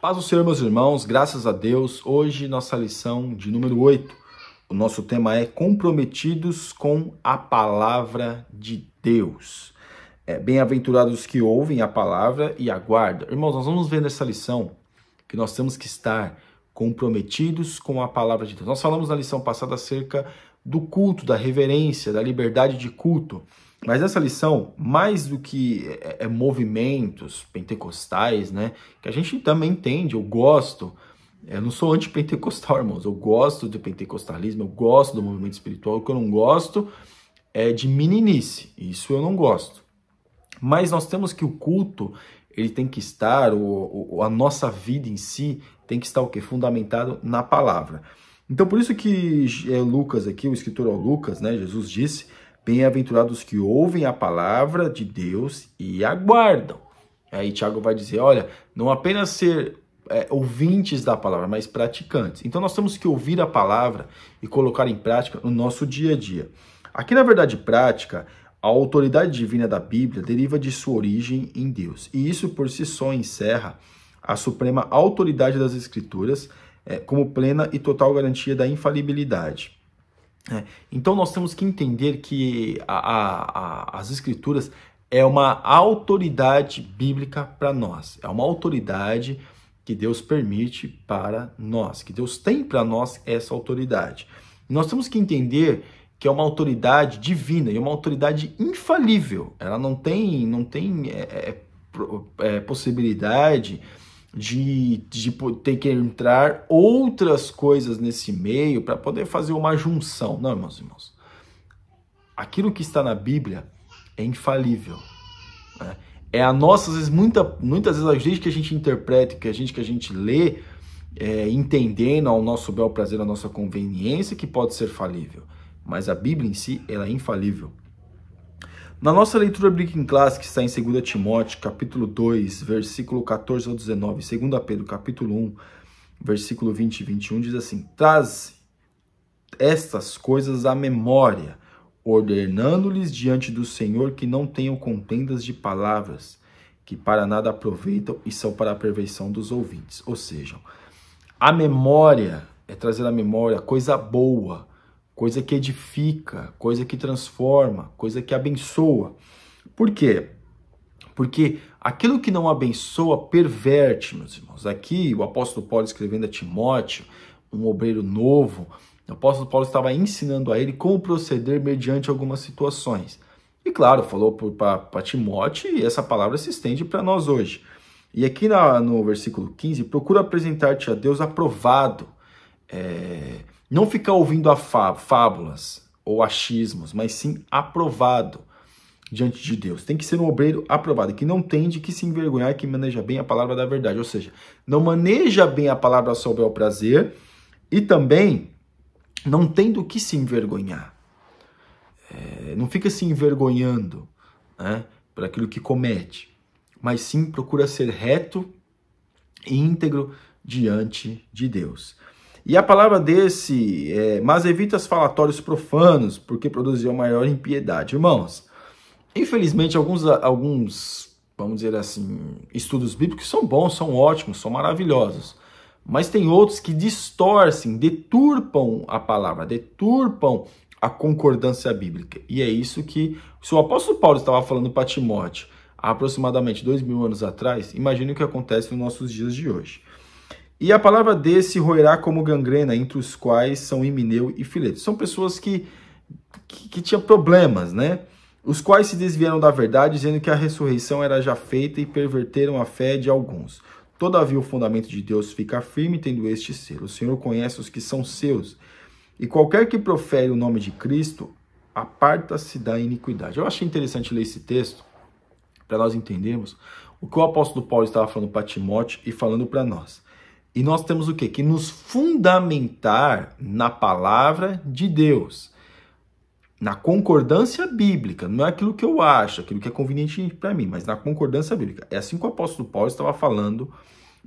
Paz do Senhor, meus irmãos, graças a Deus. Hoje, nossa lição de número 8. O nosso tema é Comprometidos com a Palavra de Deus. É, Bem-aventurados que ouvem a palavra e aguardam. Irmãos, nós vamos ver nessa lição que nós temos que estar comprometidos com a palavra de Deus. Nós falamos na lição passada acerca do culto, da reverência, da liberdade de culto. Mas essa lição, mais do que é, é, é movimentos pentecostais, né, que a gente também entende, eu gosto, é, eu não sou anti-pentecostal, irmãos, eu gosto do pentecostalismo, eu gosto do movimento espiritual, o que eu não gosto é de meninice, isso eu não gosto. Mas nós temos que o culto, ele tem que estar, o, a nossa vida em si, tem que estar o que? Fundamentado na palavra. Então, por isso que é, Lucas aqui, o escritor Lucas, né, Jesus disse Bem-aventurados que ouvem a palavra de Deus e aguardam. Aí Tiago vai dizer: olha, não apenas ser é, ouvintes da palavra, mas praticantes. Então nós temos que ouvir a palavra e colocar em prática no nosso dia a dia. Aqui, na verdade, prática, a autoridade divina da Bíblia deriva de sua origem em Deus. E isso por si só encerra a suprema autoridade das Escrituras é, como plena e total garantia da infalibilidade. É, então nós temos que entender que a, a, a, as escrituras é uma autoridade bíblica para nós, é uma autoridade que Deus permite para nós, que Deus tem para nós essa autoridade. nós temos que entender que é uma autoridade divina e uma autoridade infalível. Ela não tem, não tem é, é, é, é possibilidade de, de ter que entrar outras coisas nesse meio para poder fazer uma junção. Não, irmãos e irmãos. Aquilo que está na Bíblia é infalível. Né? É a nossa, às vezes, muita, muitas vezes, a gente que a gente interpreta, que a gente que a gente lê, é, entendendo ao nosso bel prazer, à nossa conveniência, que pode ser falível. Mas a Bíblia em si, ela é infalível. Na nossa leitura Breaking Class, que está em 2 Timóteo, capítulo 2, versículo 14 ao 19, 2 Pedro, capítulo 1, versículo 20 e 21, diz assim, Traze estas coisas à memória, ordenando-lhes diante do Senhor que não tenham contendas de palavras, que para nada aproveitam e são para a perfeição dos ouvintes. Ou seja, a memória é trazer à memória coisa boa, coisa que edifica, coisa que transforma, coisa que abençoa. Por quê? Porque aquilo que não abençoa perverte, meus irmãos. Aqui o apóstolo Paulo escrevendo a Timóteo, um obreiro novo, o apóstolo Paulo estava ensinando a ele como proceder mediante algumas situações. E claro, falou para Timóteo e essa palavra se estende para nós hoje. E aqui na, no versículo 15, procura apresentar-te a Deus aprovado, é, não ficar ouvindo a fábulas ou achismos, mas sim aprovado diante de Deus. Tem que ser um obreiro aprovado, que não tem de que se envergonhar, que maneja bem a palavra da verdade. Ou seja, não maneja bem a palavra sob o prazer e também não tem do que se envergonhar. É, não fica se envergonhando né, por aquilo que comete, mas sim procura ser reto e íntegro diante de Deus. E a palavra desse é, mas evita os falatórios profanos, porque produziu maior impiedade. Irmãos, infelizmente, alguns, alguns, vamos dizer assim, estudos bíblicos são bons, são ótimos, são maravilhosos. Mas tem outros que distorcem, deturpam a palavra, deturpam a concordância bíblica. E é isso que se o apóstolo Paulo estava falando para Timóteo há aproximadamente dois mil anos atrás, imagine o que acontece nos nossos dias de hoje. E a palavra desse roerá como gangrena, entre os quais são Emineu e Fileto. São pessoas que, que, que tinham problemas, né? Os quais se desviaram da verdade, dizendo que a ressurreição era já feita e perverteram a fé de alguns. Todavia o fundamento de Deus fica firme, tendo este ser. O Senhor conhece os que são seus. E qualquer que profere o nome de Cristo, aparta-se da iniquidade. Eu achei interessante ler esse texto, para nós entendermos o que o apóstolo Paulo estava falando para Timóteo e falando para nós. E nós temos o quê? Que nos fundamentar na palavra de Deus, na concordância bíblica, não é aquilo que eu acho, aquilo que é conveniente para mim, mas na concordância bíblica. É assim que o apóstolo Paulo estava falando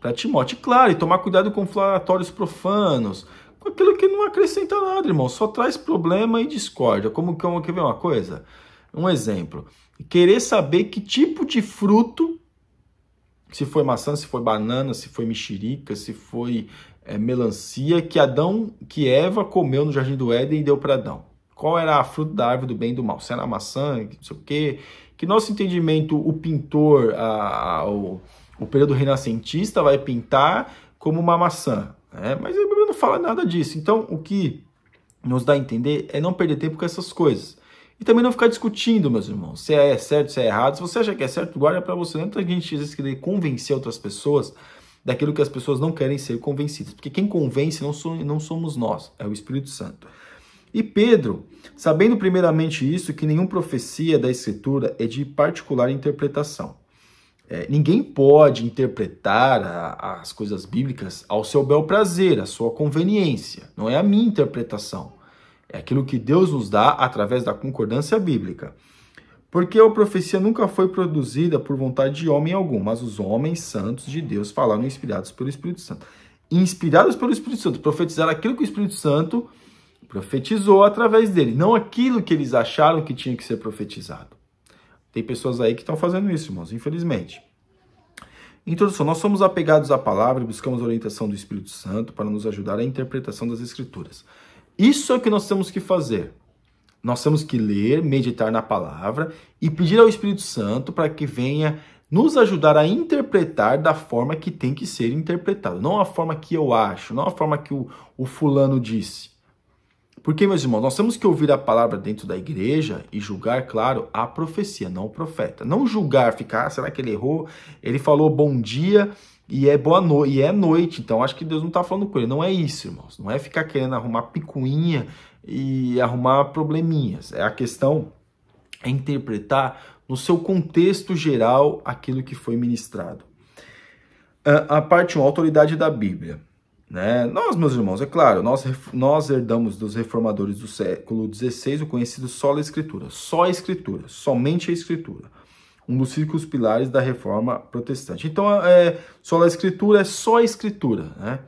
para Timóteo. Claro, e tomar cuidado com falatórios profanos, com aquilo que não acrescenta nada, irmão, só traz problema e discórdia. Como que eu quer ver uma coisa? Um exemplo, querer saber que tipo de fruto se foi maçã, se foi banana, se foi mexerica, se foi é, melancia que Adão, que Eva comeu no jardim do Éden e deu para Adão. Qual era a fruta da árvore do bem e do mal? Se era a maçã, não sei o quê. Que nosso entendimento, o pintor, a, a, o, o período renascentista vai pintar como uma maçã. Né? Mas a Bíblia não fala nada disso. Então, o que nos dá a entender é não perder tempo com essas coisas. E também não ficar discutindo, meus irmãos, se é certo, se é errado. Se você acha que é certo, guarda para você. Não é a gente às vezes querer convencer outras pessoas daquilo que as pessoas não querem ser convencidas. Porque quem convence não, não somos nós, é o Espírito Santo. E Pedro, sabendo primeiramente isso, que nenhuma profecia da Escritura é de particular interpretação. É, ninguém pode interpretar a, as coisas bíblicas ao seu bel prazer, à sua conveniência. Não é a minha interpretação. É aquilo que Deus nos dá através da concordância bíblica. Porque a profecia nunca foi produzida por vontade de homem algum, mas os homens santos de Deus falaram inspirados pelo Espírito Santo. Inspirados pelo Espírito Santo, profetizaram aquilo que o Espírito Santo profetizou através dele, não aquilo que eles acharam que tinha que ser profetizado. Tem pessoas aí que estão fazendo isso, irmãos, infelizmente. Introdução: Nós somos apegados à palavra e buscamos a orientação do Espírito Santo para nos ajudar à interpretação das Escrituras. Isso é o que nós temos que fazer. Nós temos que ler, meditar na palavra e pedir ao Espírito Santo para que venha nos ajudar a interpretar da forma que tem que ser interpretado. Não a forma que eu acho, não a forma que o, o fulano disse. Porque, meus irmãos, nós temos que ouvir a palavra dentro da igreja e julgar, claro, a profecia, não o profeta. Não julgar, ficar, ah, será que ele errou? Ele falou bom dia e é boa noite, e é noite, então acho que Deus não está falando com ele. Não é isso, irmãos. Não é ficar querendo arrumar picuinha e arrumar probleminhas. É a questão é interpretar no seu contexto geral aquilo que foi ministrado. A, parte 1, autoridade da Bíblia. Né? Nós, meus irmãos, é claro, nós, nós herdamos dos reformadores do século XVI o conhecido só a Escritura, só a Escritura, somente a Escritura um dos círculos pilares da reforma protestante. Então, é, só a escritura é só a escritura. Né?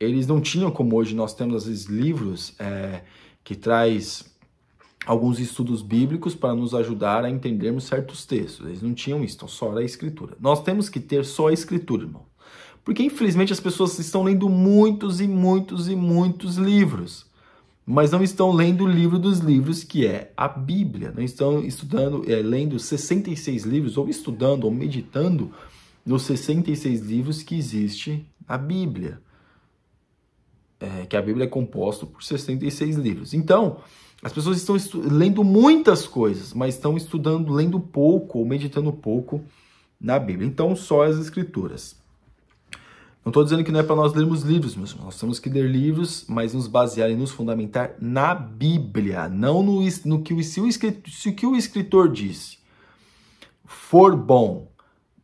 Eles não tinham, como hoje nós temos às livros é, que traz alguns estudos bíblicos para nos ajudar a entendermos certos textos. Eles não tinham isso, então só a escritura. Nós temos que ter só a escritura, irmão. Porque infelizmente as pessoas estão lendo muitos e muitos e muitos livros mas não estão lendo o livro dos livros, que é a Bíblia. Não estão estudando, é, lendo 66 livros, ou estudando, ou meditando nos 66 livros que existe a Bíblia. É, que a Bíblia é composta por 66 livros. Então, as pessoas estão lendo muitas coisas, mas estão estudando, lendo pouco ou meditando pouco na Bíblia. Então, só as Escrituras. Não estou dizendo que não é para nós lermos livros, meus irmãos. Nós temos que ler livros, mas nos basear e nos fundamentar na Bíblia, não no, no que, se, o escritor, se o que o escritor disse for bom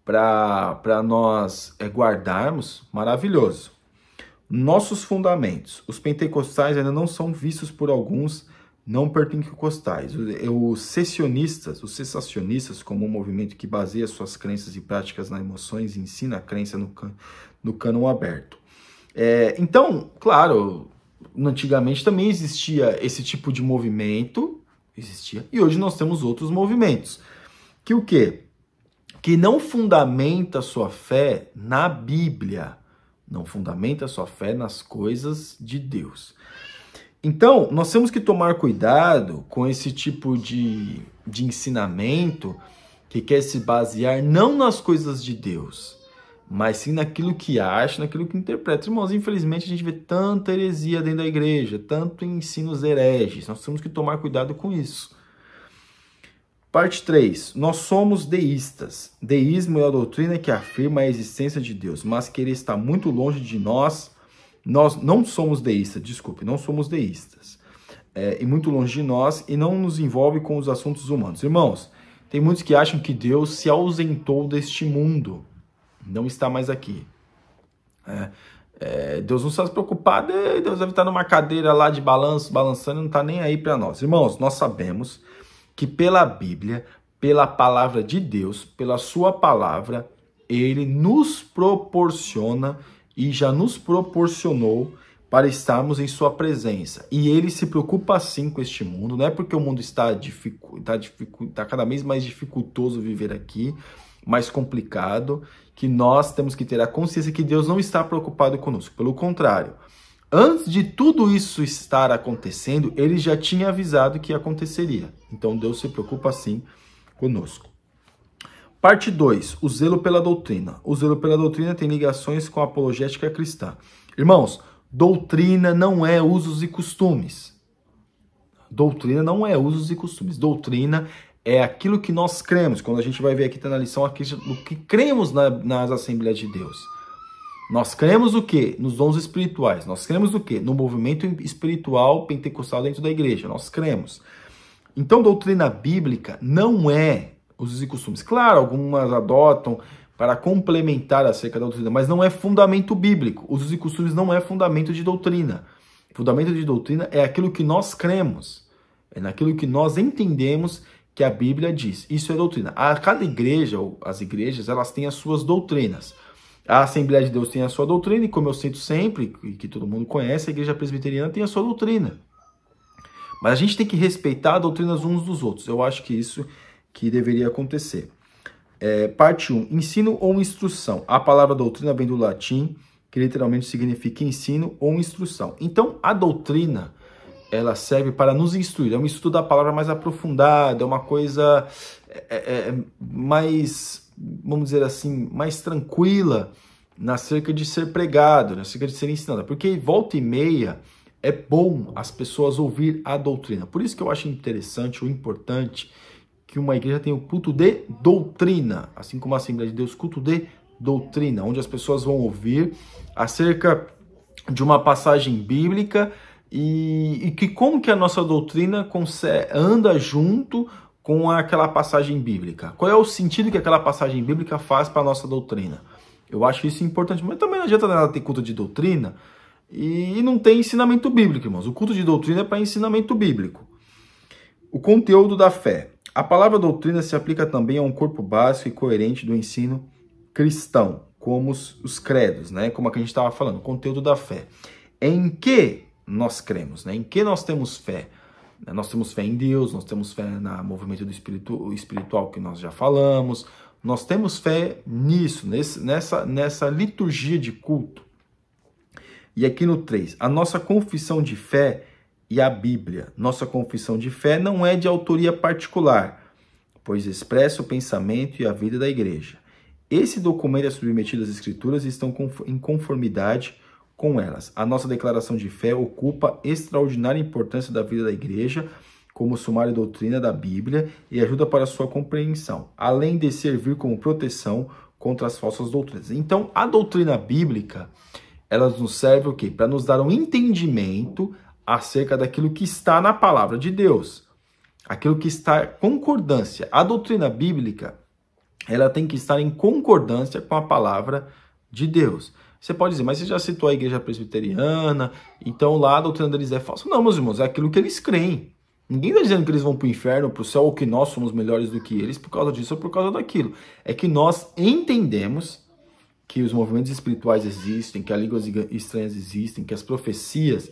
para nós é, guardarmos, maravilhoso. Nossos fundamentos. Os pentecostais ainda não são vistos por alguns não costais é, Os sessionistas os cessacionistas, como um movimento que baseia suas crenças e práticas nas emoções e ensina a crença no, can, no cano aberto. É, então, claro, antigamente também existia esse tipo de movimento, existia, e hoje nós temos outros movimentos. Que o quê? Que não fundamenta sua fé na Bíblia, não fundamenta sua fé nas coisas de Deus. Então, nós temos que tomar cuidado com esse tipo de, de ensinamento que quer se basear não nas coisas de Deus, mas sim naquilo que acha, naquilo que interpreta. Irmãos, infelizmente a gente vê tanta heresia dentro da igreja, tanto ensinos hereges. Nós temos que tomar cuidado com isso. Parte 3. Nós somos deístas. Deísmo é a doutrina que afirma a existência de Deus, mas que ele está muito longe de nós nós não somos deístas, desculpe, não somos deístas. É, e muito longe de nós, e não nos envolve com os assuntos humanos. Irmãos, tem muitos que acham que Deus se ausentou deste mundo, não está mais aqui. É, é, Deus não está se preocupado, Deus deve estar numa cadeira lá de balanço, balançando, não está nem aí para nós. Irmãos, nós sabemos que pela Bíblia, pela palavra de Deus, pela sua palavra, ele nos proporciona e já nos proporcionou para estarmos em sua presença. E ele se preocupa assim com este mundo, não é porque o mundo está, dificu está, dificu tá cada vez mais dificultoso viver aqui, mais complicado, que nós temos que ter a consciência que Deus não está preocupado conosco. Pelo contrário, antes de tudo isso estar acontecendo, ele já tinha avisado que aconteceria. Então Deus se preocupa assim conosco. Parte 2. O zelo pela doutrina. O zelo pela doutrina tem ligações com a apologética cristã. Irmãos, doutrina não é usos e costumes. Doutrina não é usos e costumes. Doutrina é aquilo que nós cremos. Quando a gente vai ver aqui, tá na lição o que cremos na, nas Assembleias de Deus. Nós cremos o quê? Nos dons espirituais. Nós cremos o quê? No movimento espiritual pentecostal dentro da igreja. Nós cremos. Então, doutrina bíblica não é usos e costumes. Claro, algumas adotam para complementar acerca da doutrina, mas não é fundamento bíblico. Usos e costumes não é fundamento de doutrina. Fundamento de doutrina é aquilo que nós cremos, é naquilo que nós entendemos que a Bíblia diz. Isso é doutrina. A cada igreja, ou as igrejas, elas têm as suas doutrinas. A Assembleia de Deus tem a sua doutrina, e como eu sinto sempre, e que todo mundo conhece, a Igreja Presbiteriana tem a sua doutrina. Mas a gente tem que respeitar as doutrinas uns dos outros. Eu acho que isso que deveria acontecer. É, parte 1. Ensino ou instrução. A palavra doutrina vem do latim, que literalmente significa ensino ou instrução. Então, a doutrina ela serve para nos instruir. É um estudo da palavra mais aprofundado, é uma coisa é, é, é mais, vamos dizer assim, mais tranquila na cerca de ser pregado, na cerca de ser ensinada. Porque volta e meia é bom as pessoas ouvir a doutrina. Por isso que eu acho interessante ou importante que uma igreja tem o culto de doutrina, assim como a Assembleia de Deus, culto de doutrina, onde as pessoas vão ouvir acerca de uma passagem bíblica e, e que como que a nossa doutrina anda junto com aquela passagem bíblica. Qual é o sentido que aquela passagem bíblica faz para a nossa doutrina? Eu acho isso importante, mas também não adianta nada ter culto de doutrina e não tem ensinamento bíblico, irmãos. O culto de doutrina é para ensinamento bíblico. O conteúdo da fé. A palavra doutrina se aplica também a um corpo básico e coerente do ensino cristão, como os, os credos, né? Como a que a gente estava falando, o conteúdo da fé. Em que nós cremos, né? Em que nós temos fé? Né? Nós temos fé em Deus, nós temos fé no movimento do espiritu, espiritual que nós já falamos, nós temos fé nisso, nesse, nessa, nessa liturgia de culto. E aqui no 3, a nossa confissão de fé e a Bíblia. Nossa confissão de fé não é de autoria particular, pois expressa o pensamento e a vida da Igreja. Esse documento é submetido às Escrituras e estão em conformidade com elas. A nossa declaração de fé ocupa extraordinária importância da vida da Igreja como sumário doutrina da Bíblia e ajuda para sua compreensão, além de servir como proteção contra as falsas doutrinas. Então, a doutrina bíblica, ela nos serve o quê? Para nos dar um entendimento acerca daquilo que está na palavra de Deus, aquilo que está em concordância. A doutrina bíblica, ela tem que estar em concordância com a palavra de Deus. Você pode dizer, mas você já citou a igreja presbiteriana, então lá a doutrina deles é falsa. Não, meus irmãos, é aquilo que eles creem. Ninguém está dizendo que eles vão para o inferno, para o céu, ou que nós somos melhores do que eles por causa disso ou por causa daquilo. É que nós entendemos que os movimentos espirituais existem, que as línguas estranhas existem, que as profecias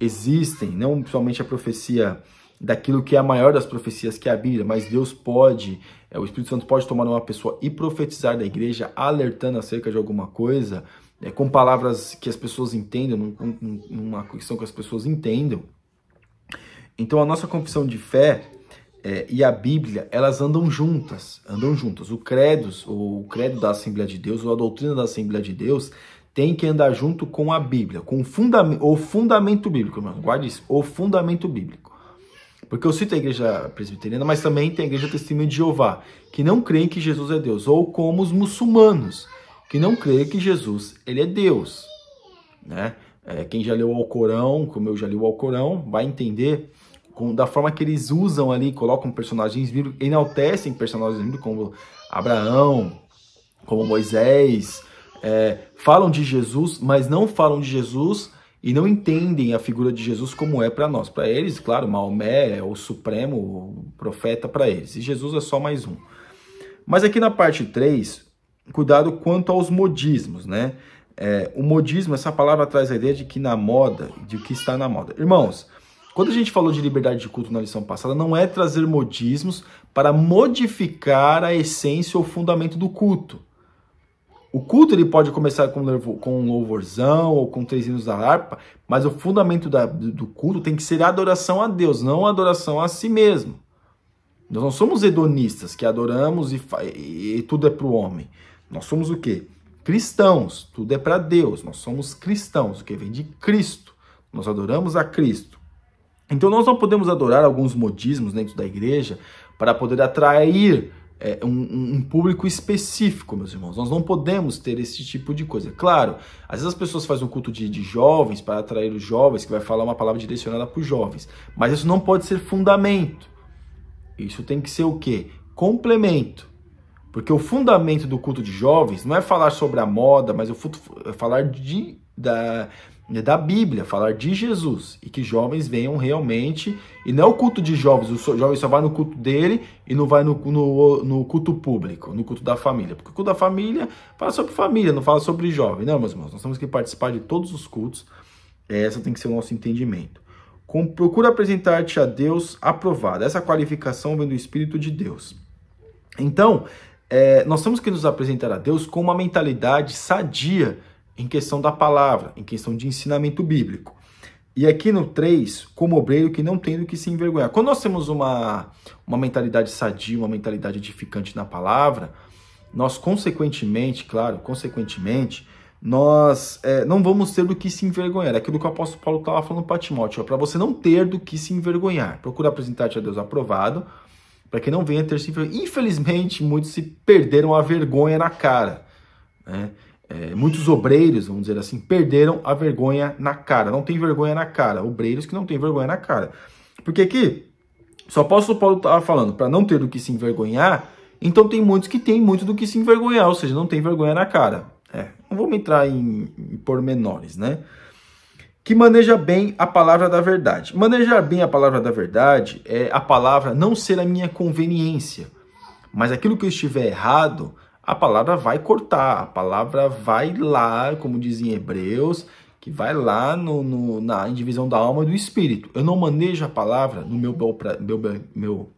existem, não somente a profecia daquilo que é a maior das profecias, que é a Bíblia, mas Deus pode, é, o Espírito Santo pode tomar uma pessoa e profetizar da igreja, alertando acerca de alguma coisa, é, com palavras que as pessoas entendam, numa questão que as pessoas entendam. Então a nossa confissão de fé é, e a Bíblia, elas andam juntas, andam juntas. O credos, o credo da Assembleia de Deus, ou a doutrina da Assembleia de Deus, tem que andar junto com a Bíblia, com o, fundamento, o fundamento bíblico, irmão. Guarde isso, o fundamento bíblico. Porque eu cito a igreja presbiteriana, mas também tem a igreja testemunha de Jeová, que não crê que Jesus é Deus, ou como os muçulmanos, que não crê que Jesus ele é Deus. Né? É, quem já leu o Alcorão, como eu já li o Alcorão, vai entender com, da forma que eles usam ali, colocam personagens bíblicos, enaltecem personagens bíblicos como Abraão, como Moisés, é, falam de Jesus, mas não falam de Jesus e não entendem a figura de Jesus como é para nós. Para eles, claro, Maomé é o supremo o profeta para eles, e Jesus é só mais um. Mas aqui na parte 3, cuidado quanto aos modismos, né? É, o modismo, essa palavra traz a ideia de que na moda, de que está na moda. Irmãos, quando a gente falou de liberdade de culto na lição passada, não é trazer modismos para modificar a essência ou fundamento do culto. O culto ele pode começar com, com um louvorzão ou com três hinos da harpa, mas o fundamento da, do culto tem que ser a adoração a Deus, não a adoração a si mesmo. Nós não somos hedonistas que adoramos e, e, e tudo é para o homem. Nós somos o quê? Cristãos, tudo é para Deus. Nós somos cristãos, o que vem de Cristo. Nós adoramos a Cristo. Então nós não podemos adorar alguns modismos dentro da igreja para poder atrair é, um, um, público específico, meus irmãos. Nós não podemos ter esse tipo de coisa. Claro, às vezes as pessoas fazem um culto de, de jovens para atrair os jovens, que vai falar uma palavra direcionada para os jovens. Mas isso não pode ser fundamento. Isso tem que ser o quê? Complemento. Porque o fundamento do culto de jovens não é falar sobre a moda, mas eu é falar de, da, né, da Bíblia, falar de Jesus e que jovens venham realmente, e não é o culto de jovens, o jovem só vai no culto dele e não vai no, no, no culto público, no culto da família, porque o culto da família fala sobre família, não fala sobre jovem. Não, meus irmãos, nós temos que participar de todos os cultos, é, essa tem que ser o nosso entendimento. Com, procura apresentar-te a Deus aprovado, essa qualificação vem do Espírito de Deus. Então, é, nós temos que nos apresentar a Deus com uma mentalidade sadia em questão da palavra, em questão de ensinamento bíblico. E aqui no 3, como obreiro que não tem do que se envergonhar. Quando nós temos uma, uma mentalidade sadia, uma mentalidade edificante na palavra, nós consequentemente, claro, consequentemente, nós é, não vamos ter do que se envergonhar. É aquilo que o apóstolo Paulo estava falando para Timóteo, para você não ter do que se envergonhar. Procura apresentar-te a Deus aprovado, para que não venha ter se envergonhar. Infelizmente, muitos se perderam a vergonha na cara. Né? é, muitos obreiros, vamos dizer assim, perderam a vergonha na cara. Não tem vergonha na cara. Obreiros que não tem vergonha na cara. Porque aqui, só o apóstolo Paulo estava falando, para não ter do que se envergonhar, então tem muitos que têm muito do que se envergonhar, ou seja, não tem vergonha na cara. É, não vamos entrar em, em pormenores, né? Que maneja bem a palavra da verdade. Manejar bem a palavra da verdade é a palavra não ser a minha conveniência, mas aquilo que eu estiver errado, a palavra vai cortar, a palavra vai lá, como dizem Hebreus, que vai lá no, no, na divisão da alma e do espírito. Eu não manejo a palavra no meu bel, pra, meu, meu,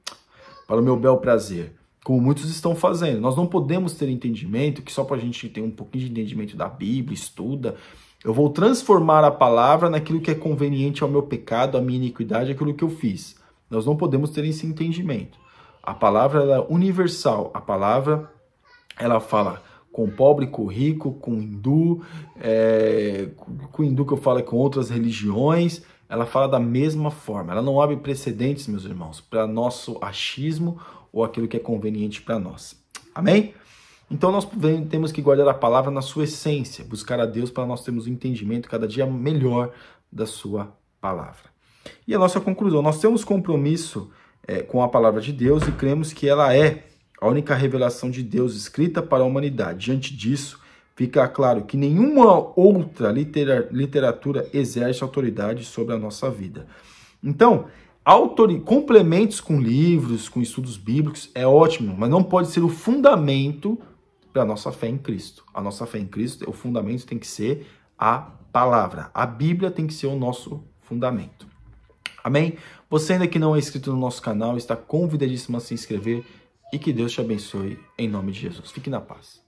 para o meu bel prazer, como muitos estão fazendo. Nós não podemos ter entendimento que só para a gente ter um pouquinho de entendimento da Bíblia, estuda. Eu vou transformar a palavra naquilo que é conveniente ao meu pecado, à minha iniquidade, aquilo que eu fiz. Nós não podemos ter esse entendimento. A palavra é universal, a palavra ela fala com pobre, com rico, com hindu, é, com hindu que eu falo é com outras religiões, ela fala da mesma forma. Ela não abre precedentes, meus irmãos, para nosso achismo ou aquilo que é conveniente para nós. Amém? Então nós temos que guardar a palavra na sua essência, buscar a Deus para nós termos um entendimento cada dia melhor da sua palavra. E a nossa conclusão, nós temos compromisso é, com a palavra de Deus e cremos que ela é a única revelação de Deus escrita para a humanidade. Diante disso, fica claro que nenhuma outra literatura exerce autoridade sobre a nossa vida. Então, autori complementos com livros, com estudos bíblicos é ótimo, mas não pode ser o fundamento para a nossa fé em Cristo. A nossa fé em Cristo, o fundamento tem que ser a palavra. A Bíblia tem que ser o nosso fundamento. Amém? Você ainda que não é inscrito no nosso canal, está convidadíssimo a se inscrever e que Deus te abençoe em nome de Jesus. Fique na paz.